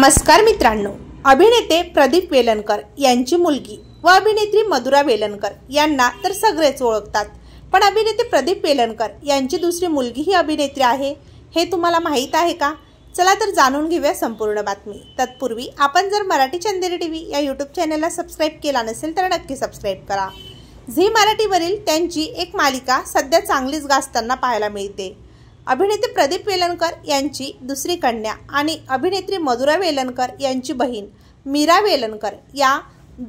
नमस्कार मित्रांनो अभिनेते प्रदीप वेलणकर यांची मुलगी व अभिनेत्री मधुरा वेलणकर यांना तर सगळेच ओळखतात पण अभिनेते प्रदीप वेलणकर यांची दुसरी मुलगी ही अभिनेत्री आहे हे तुम्हाला माहीत आहे का चला तर जाणून घेऊया संपूर्ण बातमी तत्पूर्वी आपण जर मराठी चंदेरी टी व्ही या यूट्यूब चॅनलला सबस्क्राईब केला नसेल तर नक्की सबस्क्राईब करा झी मराठीवरील त्यांची एक मालिका सध्या चांगलीच गाजताना पाहायला मिळते अभिनेते प्रदीप वेलणकर यांची दुसरी कन्या आणि अभिनेत्री मधुरा वेलणकर यांची बहीण मीरा वेलणकर या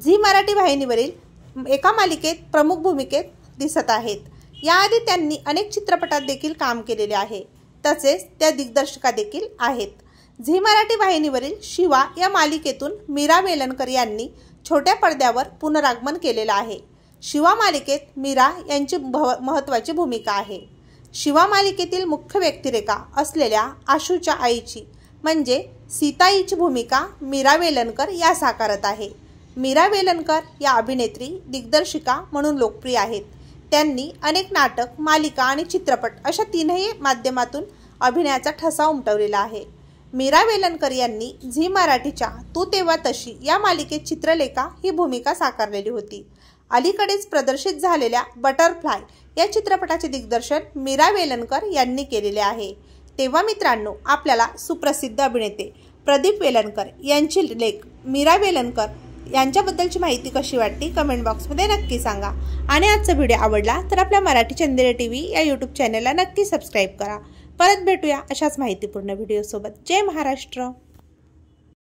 झी मराठी वाहिनीवरील एका मालिकेत प्रमुख भूमिकेत दिसत आहेत याआधी त्यांनी अनेक चित्रपटात देखील काम केलेले आहे तसेच त्या दिग्दर्शिका देखील आहेत झी मराठी वाहिनीवरील शिवा या मालिकेतून मीरा वेलणकर यांनी छोट्या पडद्यावर पुनरागमन केलेलं आहे शिवा मालिकेत मीरा यांची भव महत्त्वाची भूमिका आहे शिवा मालिकेतील मुख्य व्यक्तिरेखा असलेल्या आशूच्या आईची म्हणजे सीताईची भूमिका मीरा वेलणकर या साकारत आहे मीरा वेलणकर या अभिनेत्री दिग्दर्शिका म्हणून लोकप्रिय आहेत त्यांनी अनेक नाटक मालिका आणि चित्रपट अशा तीनही माध्यमातून अभिनयाचा ठसा उमटवलेला आहे मीरा वेलणकर यांनी झी मराठीच्या तू तेव्हा तशी या मालिकेत चित्रलेखा ही भूमिका साकारलेली होती अलीकडेच प्रदर्शित झालेल्या बटरफ्लाय या चित्रपटाचे दिग्दर्शन मीरा वेलणकर यांनी केलेले आहे तेव्हा मित्रांनो आपल्याला सुप्रसिद्ध अभिनेते प्रदीप वेलणकर यांची लेख मीरा वेलणकर यांच्याबद्दलची माहिती कशी वाटली कमेंट बॉक्समध्ये नक्की सांगा आणि आजचा व्हिडिओ आवडला तर आपल्या मराठी चंदेरी टी व्ही या यूट्यूब चॅनलला नक्की सबस्क्राईब करा परत भेटूया अशाच माहितीपूर्ण व्हिडिओसोबत जय महाराष्ट्र